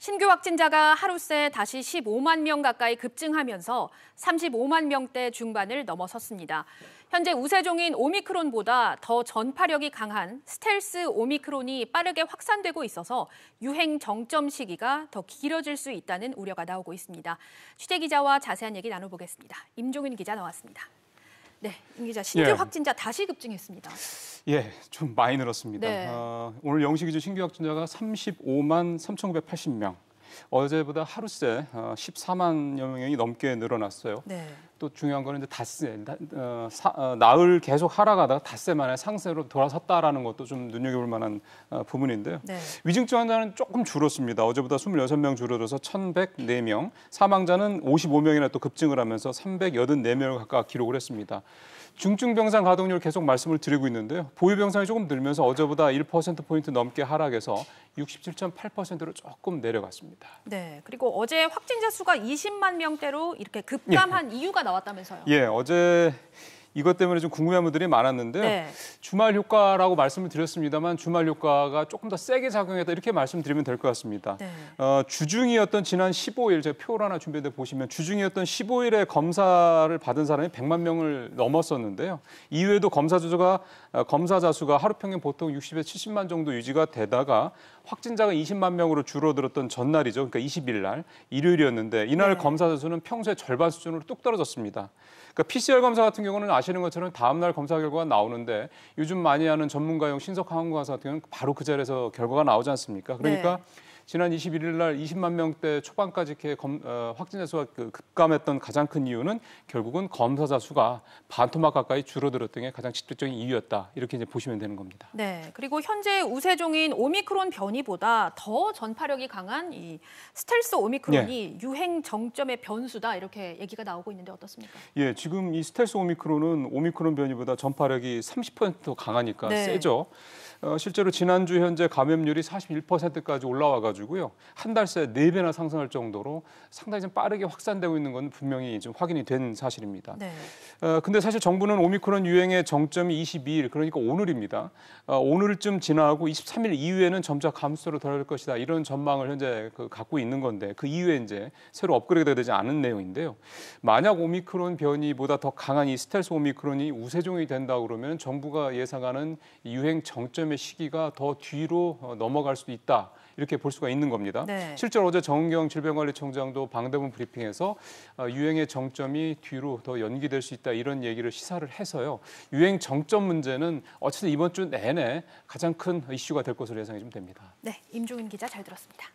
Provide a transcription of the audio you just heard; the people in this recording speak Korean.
신규 확진자가 하루 새 다시 15만 명 가까이 급증하면서 35만 명대 중반을 넘어섰습니다. 현재 우세종인 오미크론보다 더 전파력이 강한 스텔스 오미크론이 빠르게 확산되고 있어서 유행 정점 시기가 더 길어질 수 있다는 우려가 나오고 있습니다. 취재 기자와 자세한 얘기 나눠보겠습니다. 임종인 기자 나왔습니다. 네, 임 기자 신규 예. 확진자 다시 급증했습니다. 예, 좀 많이 늘었습니다. 네. 어, 오늘 영시 기준 신규 확진자가 35만 3,980명. 어제보다 하루 새 14만여 어, 명이 넘게 늘어났어요. 네. 또 중요한 거는 이제 닷새 어, 사, 어, 나흘 계속 하락하다가 닷새 만에 상세로 돌아섰다라는 것도 좀 눈여겨볼 만한 어, 부분인데요. 네. 위중증 환자는 조금 줄었습니다. 어제보다 26명 줄어들어서 1,104명, 사망자는 55명이나 또 급증을 하면서 384명 가까이 기록을 했습니다. 중증 병상 가동률 계속 말씀을 드리고 있는데요. 보유 병상이 조금 늘면서 어제보다 1% 포인트 넘게 하락해서 67.8%로 조금 내려갔습니다. 네. 그리고 어제 확진자 수가 20만 명대로 이렇게 예. 급감한 예. 이유가 나왔다면서요? 예, 어제 이것 때문에 좀궁금해하 분들이 많았는데 네. 주말 효과라고 말씀을 드렸습니다만 주말 효과가 조금 더 세게 작용했다 이렇게 말씀드리면 될 것 같습니다. 네. 어, 주중이었던 지난 15일 제가 표를 하나 준비했는 보시면 주중이었던 15일에 검사를 받은 사람이 100만 명을 넘었었는데요. 이외에도 검사 주조가 어, 검사자 수가 하루 평균 보통 60에 70만 정도 유지가 되다가 확진자가 20만 명으로 줄어들었던 전날이죠. 그러니까 20일 날 일요일이었는데 이날 네. 검사자 수는 평소의 절반 수준으로 뚝 떨어졌습니다. 그러니까 PCR 검사 같은 경우는 아시는 것처럼 다음날 검사 결과가 나오는데 요즘 많이 하는 전문가용 신속 항원검사 같은 경우는 바로 그 자리에서 결과가 나오지 않습니까? 그러니까 네. 지난 21일 날 20만 명대 초반까지 검, 어, 확진자 수가 그 급감했던 가장 큰 이유는 결국은 검사자 수가 반토막 가까이 줄어들었던 게 가장 직접적인 이유였다. 이렇게 이제 보시면 되는 겁니다. 네. 그리고 현재 우세종인 오미크론 변이보다 더 전파력이 강한 이 스텔스 오미크론이 예. 유행 정점의 변수다. 이렇게 얘기가 나오고 있는데 어떻습니까? 예, 지금 이 스텔스 오미크론은 오미크론 변이보다 전파력이 30% 강하니까 네. 세죠. 어, 실제로 지난주 현재 감염률이 41%까지 올라와 가지고 가지고요. 한달 새 네 배나 상승할 정도로 상당히 좀 빠르게 확산되고 있는 건 분명히 좀 확인이 된 사실입니다. 네. 어, 근데 사실 정부는 오미크론 유행의 정점이 22일 그러니까 오늘입니다. 어, 오늘쯤 지나고 23일 이후에는 점차 감소로 돌아갈 것이다. 이런 전망을 현재 그 갖고 있는 건데 그 이후에 이제 새로 업그레이드가 되지 않은 내용인데요. 만약 오미크론 변이보다 더 강한 이 스텔스 오미크론이 우세종이 된다 그러면 정부가 예상하는 유행 정점의 시기가 더 뒤로 어, 넘어갈 수도 있다. 이렇게 볼수 수가 있는 겁니다. 네. 실제로 어제 정은경 질병관리청장도방대문 브리핑에서 아, 유행의 정점이 뒤로 더 연기될 수 있다 이런 얘기를 시사를 해서요. 유행 정점 문제는 어쨌든 이번 주 내내 가장 큰 이슈가 될 것으로 예상이 좀 됩니다. 네, 임종인 기자 잘 들었습니다.